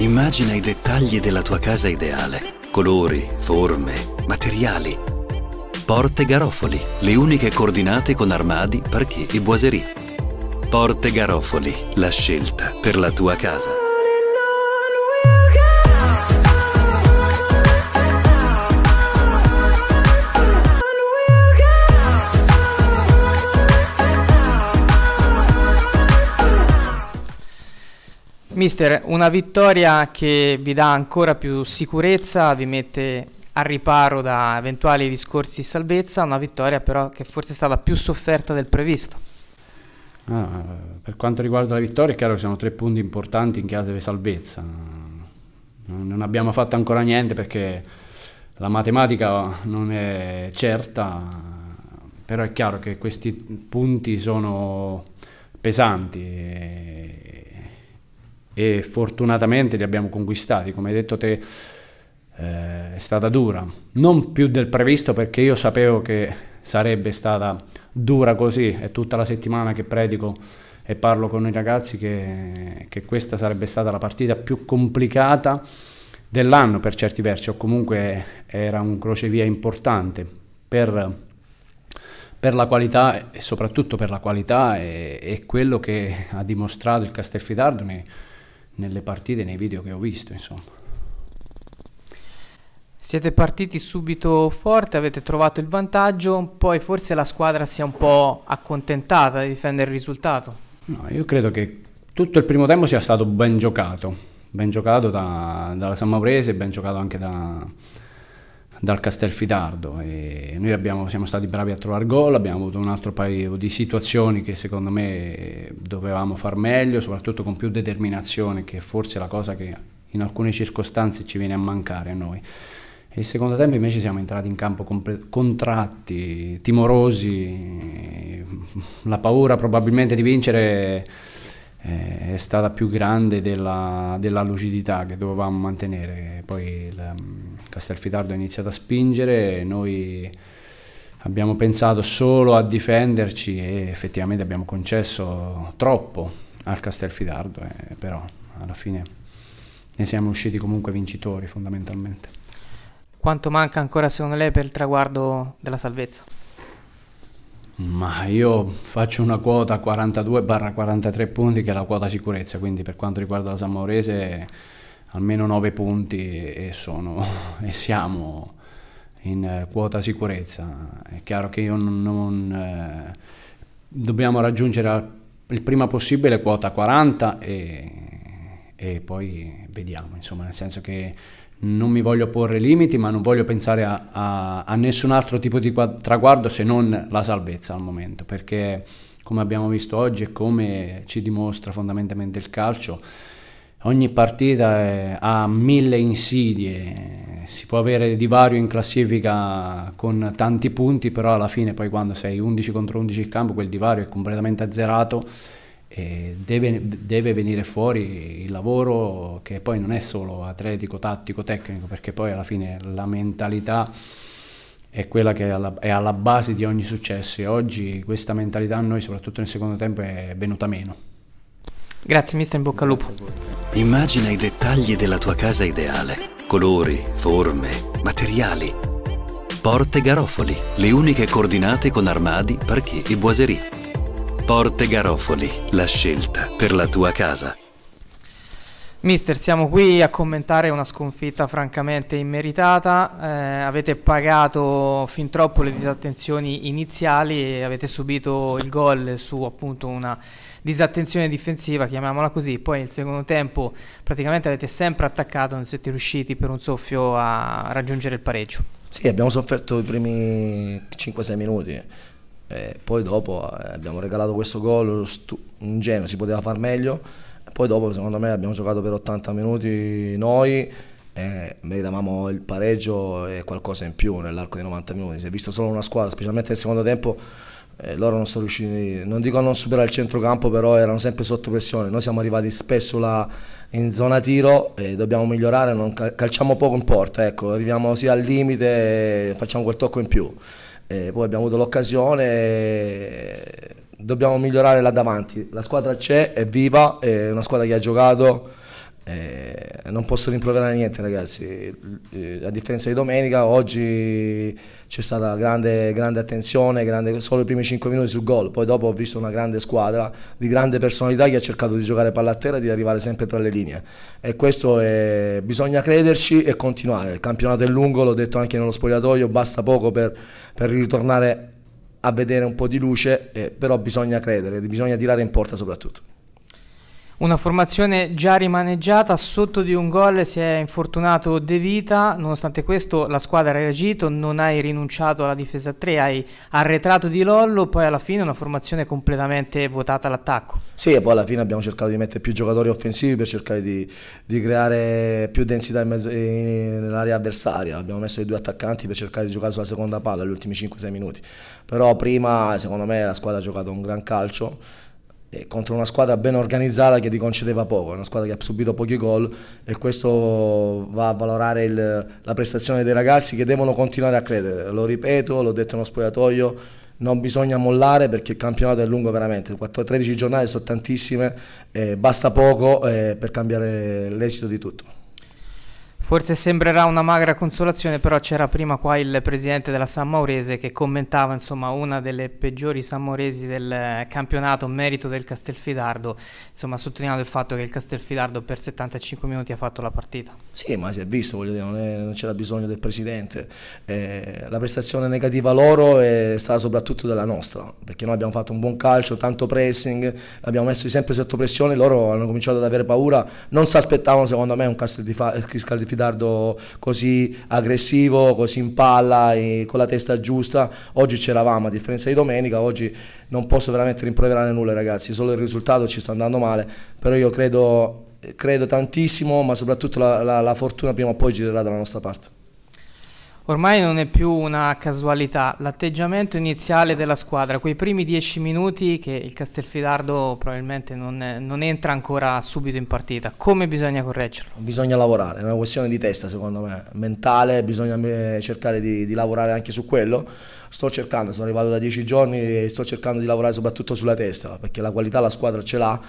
Immagina i dettagli della tua casa ideale. Colori, forme, materiali. Porte Garofoli, le uniche coordinate con armadi, parquet e boiserie. Porte Garofoli, la scelta per la tua casa. Mister, una vittoria che vi dà ancora più sicurezza, vi mette al riparo da eventuali discorsi di salvezza, una vittoria però che forse è stata più sofferta del previsto. Ah, per quanto riguarda la vittoria è chiaro che sono tre punti importanti in chiave di salvezza. Non abbiamo fatto ancora niente perché la matematica non è certa, però è chiaro che questi punti sono pesanti e fortunatamente li abbiamo conquistati. Come hai detto te, eh, è stata dura, non più del previsto perché io sapevo che sarebbe stata dura così, è tutta la settimana che predico e parlo con i ragazzi che, che questa sarebbe stata la partita più complicata dell'anno per certi versi, o comunque era un crocevia importante per, per la qualità e soprattutto per la qualità e, e quello che ha dimostrato il Castelfidardo nei, nelle partite, nei video che ho visto, insomma. Siete partiti subito forte, avete trovato il vantaggio, poi forse la squadra si è un po' accontentata di difendere il risultato. No, io credo che tutto il primo tempo sia stato ben giocato, ben giocato da, dalla Sammaurese, ben giocato anche da, dal Castelfidardo. E noi abbiamo, siamo stati bravi a trovare gol, abbiamo avuto un altro paio di situazioni che secondo me eh, dovevamo far meglio, soprattutto con più determinazione, che forse è la cosa che in alcune circostanze ci viene a mancare a noi. E il secondo tempo invece siamo entrati in campo contratti, timorosi, eh, la paura probabilmente di vincere eh, è stata più grande della, della, lucidità che dovevamo mantenere. Poi il, mm, Castelfidardo ha iniziato a spingere, noi abbiamo pensato solo a difenderci e effettivamente abbiamo concesso troppo al Castelfidardo, eh, però alla fine ne siamo usciti comunque vincitori fondamentalmente. Quanto manca ancora secondo lei per il traguardo della salvezza? Ma io faccio una quota 42-43 punti che è la quota sicurezza, quindi per quanto riguarda la San Maurese almeno 9 punti e, sono, e siamo in eh, quota sicurezza. È chiaro che io non... non eh, dobbiamo raggiungere il prima possibile quota 40 e, e poi vediamo, insomma, nel senso che non mi voglio porre limiti, ma non voglio pensare a, a, a nessun altro tipo di traguardo se non la salvezza al momento, perché come abbiamo visto oggi e come ci dimostra fondamentalmente il calcio, ogni partita è, eh, ha mille insidie, si può avere divario in classifica con tanti punti, però alla fine poi quando sei 11 contro 11 in campo quel divario è completamente azzerato Deve, deve, venire fuori il lavoro che poi non è solo atletico, tattico, tecnico, perché poi alla fine la mentalità è quella che è alla, è alla base di ogni successo e oggi questa mentalità a noi, soprattutto nel secondo tempo, è venuta meno. Grazie mister, in bocca al lupo. Immagina i dettagli della tua casa ideale, colori, forme, materiali. Porte Garofoli, le uniche coordinate con armadi, parchi e boiserie Porte Garofoli, la scelta per la tua casa. Mister, siamo qui a commentare una sconfitta francamente immeritata. Eh, avete pagato fin troppo le disattenzioni iniziali e avete subito il gol su appunto una disattenzione difensiva, chiamiamola così. Poi nel secondo tempo praticamente avete sempre attaccato, non siete riusciti per un soffio a raggiungere il pareggio. Sì, abbiamo sofferto i primi 5-6 minuti. E poi dopo eh, abbiamo regalato questo gol, ingenuo, si poteva far meglio. Poi dopo secondo me abbiamo giocato per 80 minuti noi e meritavamo il pareggio e qualcosa in più nell'arco dei 90 minuti. Si è visto solo una squadra, specialmente nel secondo tempo, eh, loro non sono riusciti, non dico a non superare il centrocampo, però erano sempre sotto pressione. Noi siamo arrivati spesso là in zona tiro e dobbiamo migliorare, non calciamo poco in porta, ecco, arriviamo sia al limite e facciamo quel tocco in più. E poi abbiamo avuto l'occasione, dobbiamo migliorare là davanti. La squadra c'è, è viva, è una squadra che ha giocato eh, non posso rimproverare niente ragazzi, eh, a differenza di domenica oggi c'è stata grande, grande attenzione, grande, solo i primi 5 minuti sul gol, poi dopo ho visto una grande squadra di grande personalità che ha cercato di giocare palla a terra e di arrivare sempre tra le linee e questo è, bisogna crederci e continuare, il campionato è lungo, l'ho detto anche nello spogliatoio, basta poco per, per ritornare a vedere un po' di luce, eh, però bisogna credere, bisogna tirare in porta soprattutto. Una formazione già rimaneggiata, sotto di un gol si è infortunato De Vita, nonostante questo la squadra ha reagito, non hai rinunciato alla difesa 3, hai arretrato di Lollo, poi alla fine una formazione completamente votata all'attacco. Sì, e poi alla fine abbiamo cercato di mettere più giocatori offensivi per cercare di, di creare più densità nell'area avversaria, abbiamo messo i due attaccanti per cercare di giocare sulla seconda palla negli ultimi 5-6 minuti, però prima secondo me la squadra ha giocato un gran calcio contro una squadra ben organizzata che gli concedeva poco, una squadra che ha subito pochi gol e questo va a valorare il, la prestazione dei ragazzi che devono continuare a credere, lo ripeto, l'ho detto uno spogliatoio, non bisogna mollare perché il campionato è lungo veramente, 14, 13 giornate sono tantissime, eh, basta poco eh, per cambiare l'esito di tutto. Forse sembrerà una magra consolazione, però c'era prima qua il presidente della San Maurese che commentava insomma, una delle peggiori San Mauresi del eh, campionato, merito del Castelfidardo, insomma, sottolineando il fatto che il Castelfidardo per 75 minuti ha fatto la partita. Sì, ma si è visto, voglio dire, non, c'era bisogno del presidente. Eh, la prestazione negativa loro è stata soprattutto della nostra, perché noi abbiamo fatto un buon calcio, tanto pressing, abbiamo messo sempre sotto pressione, loro hanno cominciato ad avere paura, non si aspettavano secondo me un Castelfidardo Dardo così aggressivo, così in palla, con la testa giusta. Oggi c'eravamo, a differenza di domenica, oggi non posso veramente rimproverare nulla ragazzi, solo il risultato ci sta andando male, però io credo, credo tantissimo, ma soprattutto la, la, la fortuna prima o poi girerà dalla nostra parte. Ormai non è più una casualità l'atteggiamento iniziale della squadra, quei primi dieci minuti che il Castelfidardo probabilmente non, non, entra ancora subito in partita. Come bisogna correggerlo? Bisogna lavorare, è una questione di testa secondo me, mentale, bisogna eh, cercare di, di lavorare anche su quello. Sto cercando, sono arrivato da dieci giorni e sto cercando di lavorare soprattutto sulla testa perché la qualità la squadra ce l'ha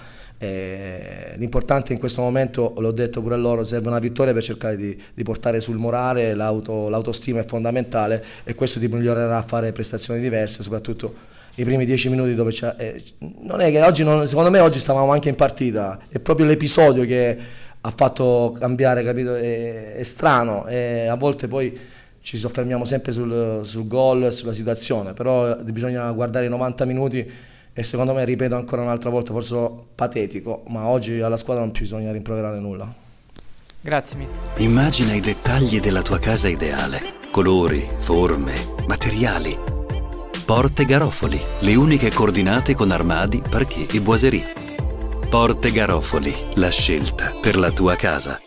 eh, l'importante in questo momento, l'ho detto pure a loro, serve una vittoria per cercare di, di portare sul morale, l'autostima è fondamentale e questo ti migliorerà a fare prestazioni diverse, soprattutto i primi dieci minuti dove c'è... Eh, non è che oggi, non, secondo me oggi stavamo anche in partita, è proprio l'episodio che ha fatto cambiare, capito? È, è strano, è, a volte poi ci soffermiamo sempre sul, sul gol, sulla situazione, però bisogna guardare i 90 minuti e secondo me, ripeto ancora un'altra volta, forse patetico, ma oggi alla squadra non più bisogna rimproverare nulla. Grazie mister. Immagina i dettagli della tua casa ideale. Colori, forme, materiali. Porte Garofoli, le uniche coordinate con armadi, parchi e boiserie. Porte Garofoli, la scelta per la tua casa.